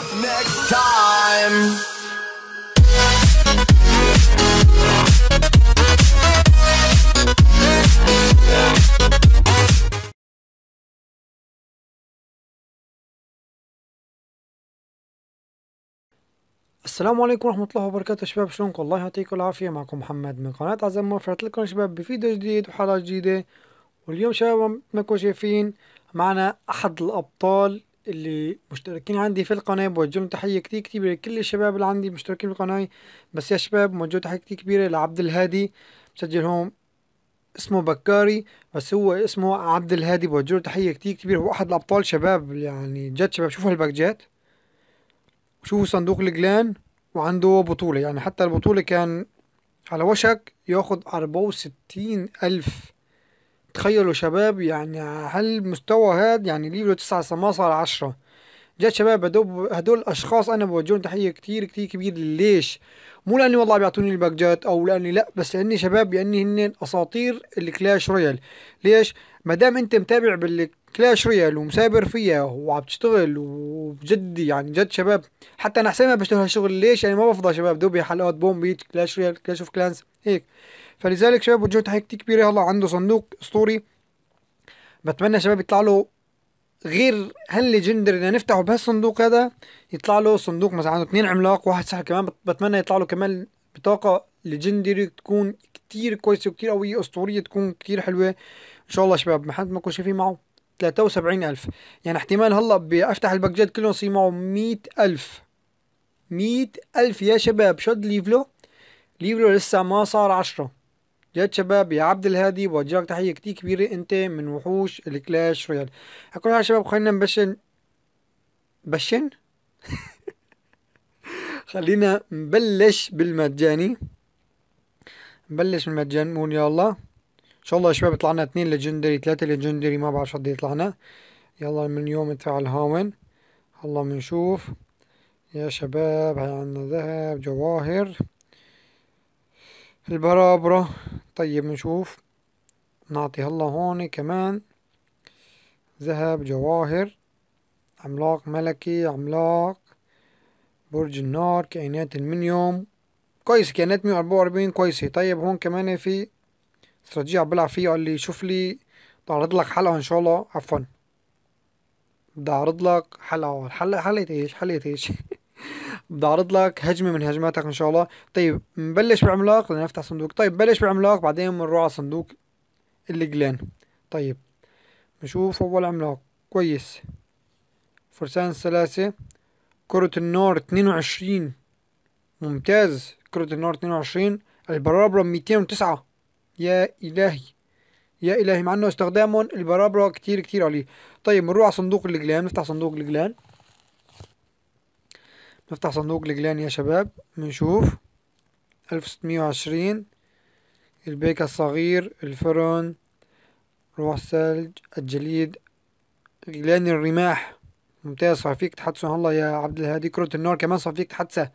next time. السلام عليكم ورحمة الله وبركاته شباب شلونكم الله يعطيكم العافية معكم محمد من قناة عزم موفرت لكم شباب بفيديو جديد وحلقة جديدة واليوم شباب مثل ما شايفين معنا أحد الأبطال اللي مشتركين عندي في القناة بوجه لهم تحية كتير كبيرة كل الشباب اللي عندي مشتركين في القناة بس يا شباب بوجه تحية كتير كبيرة لعبد الهادي مسجل هون اسمه بكاري بس هو اسمه عبد الهادي بوجه له تحية كتير كبيرة هو أحد الأبطال شباب يعني جد شباب شوفوا هالباكجات شوفوا صندوق الجلان وعنده بطولة يعني حتى البطولة كان على وشك ياخد أربعة وستين ألف تخيلوا شباب يعني هل مستوى هاد يعني ليفلو تسعة سما على عشرة جات شباب هدول الأشخاص انا بوجههم تحيه كتير كتير كبير ليش مو لاني والله بيعطوني الباجات او لاني لا بس لاني شباب لاني هن اساطير الكلاش رويال ليش ما دام انت متابع بالكلاش رويال ومسابر فيها وعم تشتغل وبجد يعني جد شباب حتى انا حسين ما بشتغل هالشغل ليش يعني ما بفضى شباب دوبي حلقات بومبيت كلاش رويال كلاش اوف كلانس هيك فلذلك شباب وجهه تحيه كتير كبيره هلا عنده صندوق اسطوري بتمنى شباب يطلع له غير هل جندر اذا نفتحه بهالصندوق هذا يطلع له صندوق مثلا عنده اثنين عملاق واحد سحر كمان بتمنى يطلع له كمان بطاقه ليجندري تكون كتير كويسه وكتير قويه اسطوريه تكون كتير حلوه ان شاء الله شباب ما حد ما كل شايفين معه 73000 يعني احتمال هلا بفتح الباكجات كلهم يصير معه 100000 100000 يا شباب شد ليفلو ليفلو لسه ما صار 10 جد شباب يا عبد الهادي بوجهك تحيه كتير كبيره انت من وحوش الكلاش رويال هكون يا شباب خلينا نبشن بشن خلينا نبلش بالمجاني نبلش بالمجان مون يا الله ان شاء الله يا شباب طلعنا اثنين ليجندري ثلاثه ليجندري ما بعرف شو قد يطلع إيه يلا من يوم تفعل هاون الله بنشوف يا شباب هاي عندنا ذهب جواهر البرابرة طيب نشوف نعطي هلا هون كمان ذهب جواهر عملاق ملكي عملاق برج النار كائنات المنيوم كويس كائنات مية وأربعة وأربعين كويسة طيب هون كمان في استراتيجية عم بلعب فيها قال لي شوف لي بعرض لك حلقة إن شاء الله عفوا بدي أعرض لك حلقة حلقة حلقة إيش حلقة إيش بدي اعرض لك هجمه من هجماتك ان شاء الله طيب نبلش بعملاق لنفتح نفتح صندوق طيب بلش بعملاق بعدين بنروح على صندوق الجلان طيب نشوف اول عملاق كويس فرسان الثلاثة كرة النار 22 ممتاز كرة النار 22 البرابرة 209 يا إلهي يا إلهي مع أنه استخدامهم البرابرة كتير كتير عليه طيب بنروح على صندوق الجلان نفتح صندوق الجلان نفتح صندوق لجلان يا شباب بنشوف ألف ستمية وعشرين البيكة الصغير الفرن روح الثلج الجليد جلان الرماح ممتاز فيك تحدثه الله يا عبد الهادي كرة النار كمان فيك تحدثه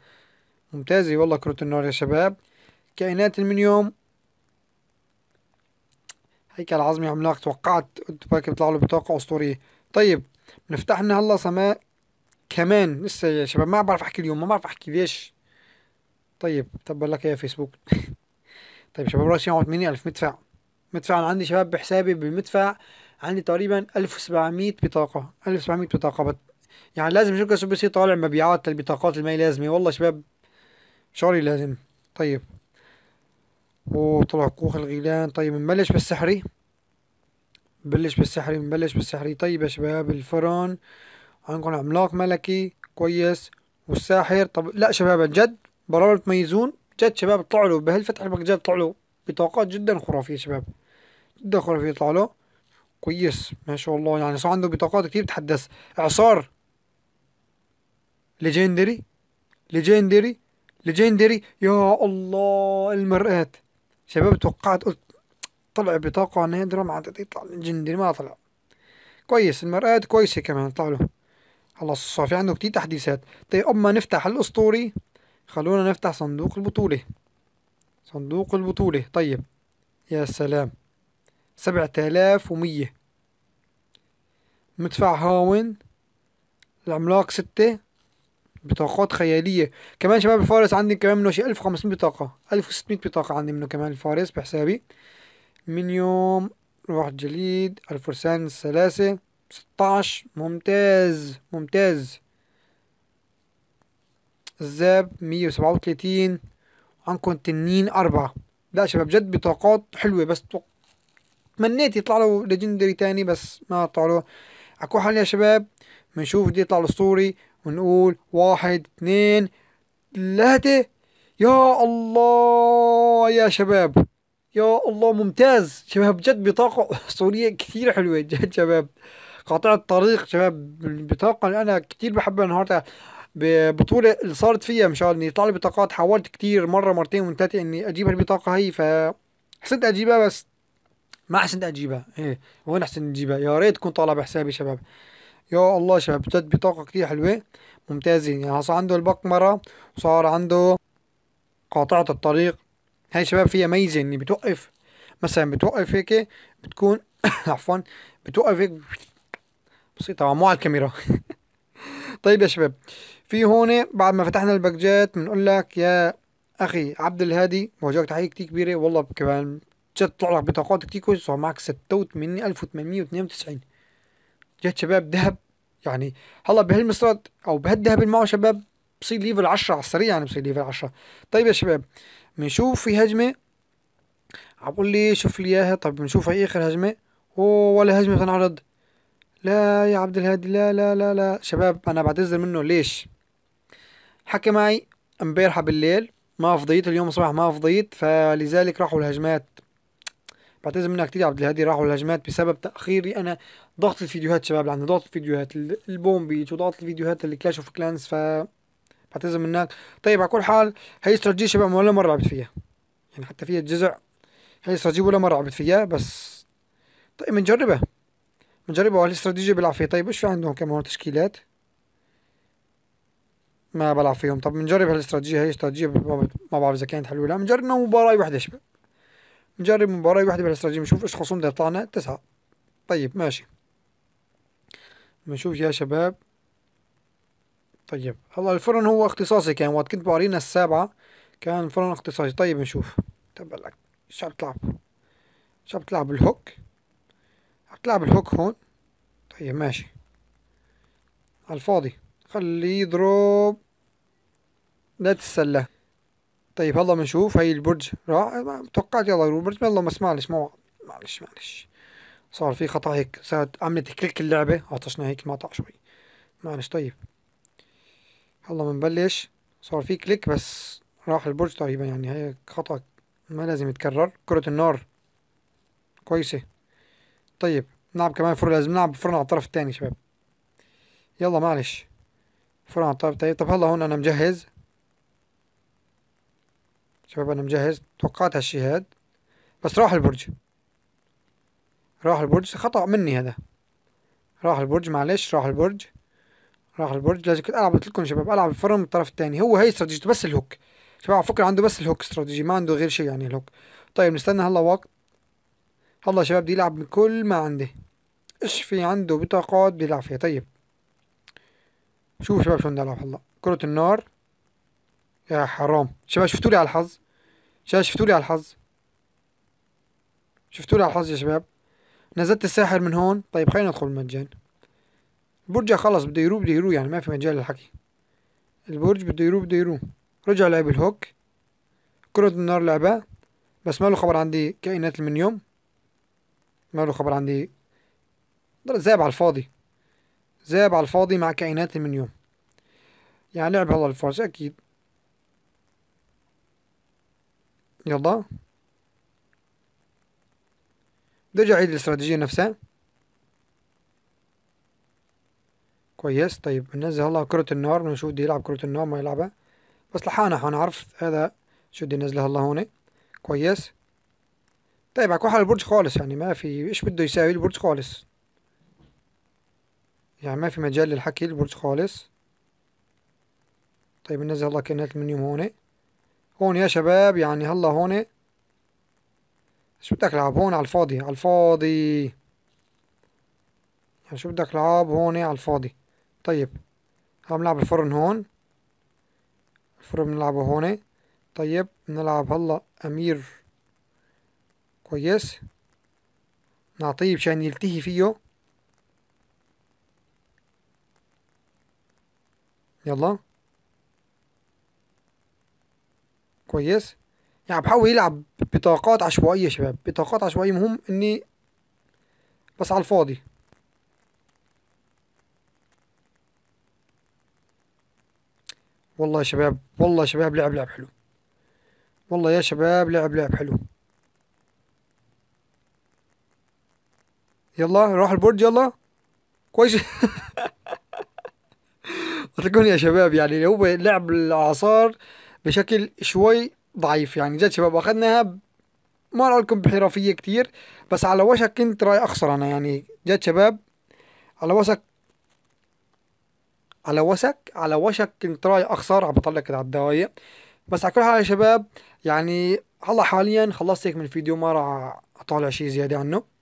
ممتازة والله كرة النار يا شباب كائنات المنيوم هيكل عظمي عملاق توقعت قلت بركي بيطلع له بطاقة أسطورية طيب نفتح لنا هلا سماء كمان لسه يا شباب ما بعرف احكي اليوم ما بعرف احكي ليش طيب طب لك طيب يا فيسبوك طيب شباب راسي 80000 مدفع مدفع أنا عندي شباب بحسابي بالمدفع عندي تقريبا 1700 بطاقة 1700 بطاقة بت... يعني لازم شركة سوبر سي طالع مبيعات البطاقات اللي ما هي لازمة والله شباب شعري لازم طيب وطلع كوخ الغيلان طيب نبلش بالسحري بلش بالسحري نبلش بالسحري طيب يا شباب الفرن هنقول عملاق ملكي كويس والساحر طب لا شباب جد برامج تميزون جد شباب طلعوا له بهالفتح الباكجات طلعوا له بطاقات جدا خرافية شباب جدا خرافية طلع له كويس ما شاء الله يعني صار عنده بطاقات كتير بتحدث اعصار ليجندري ليجندري ليجندري يا الله المرآة شباب توقعت قلت طلع بطاقة نادرة ما عاد يطلع ليجندري ما طلع كويس المرآة كويسة كمان طلع له خلص صار في عنده كتير تحديثات طيب اما نفتح الاسطوري خلونا نفتح صندوق البطولة صندوق البطولة طيب يا سلام سبعة آلاف ومية مدفع هاون العملاق ستة بطاقات خيالية كمان شباب الفارس عندي كمان منه شي ألف وخمسمية بطاقة ألف وستمية بطاقة عندي منه كمان الفارس بحسابي من يوم روح جليد الفرسان الثلاثة 16 ممتاز ممتاز الزاب 137 عندكم التنين أربعة لا شباب جد بطاقات حلوة بس تمنيت يطلع له ليجندري تاني بس ما طلع له اكو حل يا شباب بنشوف بده يطلع الاسطوري ونقول واحد اثنين ثلاثة يا الله يا شباب يا الله ممتاز شباب جد بطاقة أسطورية كثير حلوة جد شباب قاطعة الطريق شباب البطاقة اللي أنا كتير بحبها النهاردة ببطولة اللي صارت فيا مش إني يطلع لي بطاقات حاولت كتير مرة مرتين وثلاثة إني أجيب البطاقة هي ف أجيبها بس ما حسنت أجيبها إيه وين حسنت أجيبها يا ريت تكون طالعة بحسابي شباب يا الله شباب بجد بطاقة كتير حلوة ممتازة يعني صار عنده البقمرة وصار عنده قاطعة الطريق هاي شباب فيها ميزة إني بتوقف مثلا بتوقف هيك بتكون عفوا بتوقف هيك بسيطة مو على الكاميرا طيب يا شباب في هون بعد ما فتحنا الباكجات بنقول لك يا اخي عبد الهادي بوجهك تحيه كتير كبيره والله كمان جد طلع لك بطاقات كتير كويسه صار معك 86892 جد شباب ذهب يعني هلا بهالمصرات او بهالذهب اللي معه شباب بصير ليفل 10 على السريع يعني بصير ليفل 10 طيب يا شباب بنشوف في هجمه عم بقول لي شوف لي اياها طيب بنشوف هي اخر هجمه ولا هجمه تنعرض لا يا عبد الهادي لا لا لا لا شباب انا بعتذر منه ليش حكى معي امبارحة بالليل ما فضيت اليوم الصبح ما فضيت فلذلك راحوا الهجمات بعتذر منك كتير عبد الهادي راحوا الهجمات بسبب تأخيري أنا ضغط الفيديوهات شباب لأنه ضغط الفيديوهات البوم بيج وضغط الفيديوهات اللي كلاش اوف كلانس ف بعتذر منك طيب على كل حال هي استراتيجية شباب ولا مرة لعبت فيها يعني حتى فيها جزء هي استراتيجية ولا مرة لعبت فيها بس طيب بنجربها بنجربوا على الاستراتيجية بلعب فيه طيب ايش في عندهم كمان تشكيلات ما بلعب فيهم طب بنجرب هالاستراتيجية هي استراتيجية ما بعرف اذا كانت حلوة ولا بنجرب مباراة واحدة شباب بنجرب مباراة واحدة بهالاستراتيجية بنشوف ايش خصوم تطلعنا تسعة طيب ماشي بنشوف يا شباب طيب هلا الفرن هو اختصاصي كان وقت كنت بورينا السابعة كان فرن اختصاصي طيب نشوف تبع لك شو عم تلعب شو عم تلعب الهوك هتلعب الهوك هون طيب ماشي على الفاضي خليه يضرب لا تتسلى طيب هلا بنشوف هي البرج راح توقعت يلا يروح البرج يلا بس معلش ما معلش معلش صار في خطا هيك صارت عملت كليك اللعبة عطشنا هيك المقطع شوي معلش طيب هلا بنبلش صار في كليك بس راح البرج تقريبا يعني هي خطأ ما لازم يتكرر كرة النار كويسة طيب نلعب كمان فرن لازم نلعب فرن على الطرف الثاني شباب يلا معلش فرن على الطرف الثاني طب هلا هون انا مجهز شباب انا مجهز توقعت هالشي هاد بس راح البرج راح البرج خطأ مني هذا راح البرج معلش راح البرج راح البرج لازم كنت العب لكم شباب العب الفرن من الطرف الثاني هو هي استراتيجيته بس الهوك شباب على فكره عنده بس الهوك استراتيجي ما عنده غير شيء يعني الهوك طيب نستنى هلا وقت الله يا شباب بيلعب يلعب بكل ما عنده في عنده بطاقات بيلعب فيها طيب شوفوا شباب شلون نلعب هلا كرة النار يا حرام شباب شفتوا لي على الحظ شباب شفتوا لي على الحظ شفتوا لي على الحظ يا شباب نزلت الساحر من هون طيب خلينا ندخل المجان البرج خلص بده يروح بده يروح يعني ما في مجال للحكي البرج بده يروح بده يروح رجع لعب الهوك كرة النار لعبها بس ما له خبر عندي كائنات المنيوم ماله خبر عندي ايه زاب على الفاضي زاب على الفاضي مع كائنات من يوم يعني لعب هذا الفرس اكيد يلا نرجع عيد الاستراتيجية نفسها كويس طيب ننزل هلا كرة النار نشوف بده يلعب كرة النار ما يلعبها بس لحقنا حنعرف هذا شو بده ننزلها هلا هون كويس طيب هكوح على البرج خالص يعني ما في ايش بده يساوي البرج خالص يعني ما في مجال للحكي البرج خالص طيب ننزل هلا كائنات المنيوم هون هون يا شباب يعني هلا هون شو بدك العب هون على الفاضي على الفاضي يعني شو بدك العب هون على الفاضي طيب عم نلعب الفرن هون الفرن بنلعبه هون طيب بنلعب هلا امير كويس نعطيه مشان يلتهي فيه يلا كويس يعني بحاول يلعب بطاقات عشوائية يا شباب بطاقات عشوائية مهم اني بس على الفاضي والله يا شباب والله يا شباب لعب لعب حلو والله يا شباب لعب لعب حلو يلا نروح البرج يلا كويس اتركوني يا شباب يعني هو لعب الاعصار بشكل شوي ضعيف يعني جد شباب اخذناها ما راح لكم بحرفيه كتير بس على وشك كنت راي اخسر انا يعني جد شباب على وشك على وشك على وشك كنت راي اخسر عم بطلع كده على الدوايه بس على كل حال يا شباب يعني هلا حاليا خلصت هيك من الفيديو ما راح اطالع شيء زياده عنه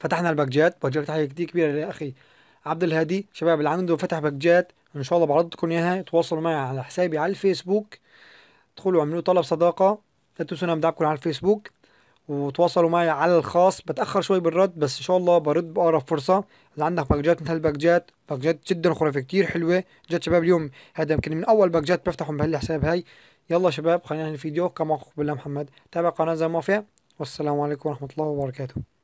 فتحنا الباكجات باكجات تحيه كتير كبيره لاخي عبد الهادي شباب اللي عنده فتح باكجات ان شاء الله بعرض لكم اياها تواصلوا معي على حسابي على الفيسبوك ادخلوا اعملوا طلب صداقه لا تنسوا انا بدعمكم على الفيسبوك وتواصلوا معي على الخاص بتاخر شوي بالرد بس ان شاء الله برد باقرب فرصه اللي عندك باكجات مثل الباكجات باكجات جدا خرافيه كتير حلوه جد شباب اليوم هذا يمكن من اول باكجات بفتحهم بهالحساب هاي يلا شباب خلينا الفيديو كما اخوكم بالله محمد تابع قناه زي ما والسلام عليكم ورحمه الله وبركاته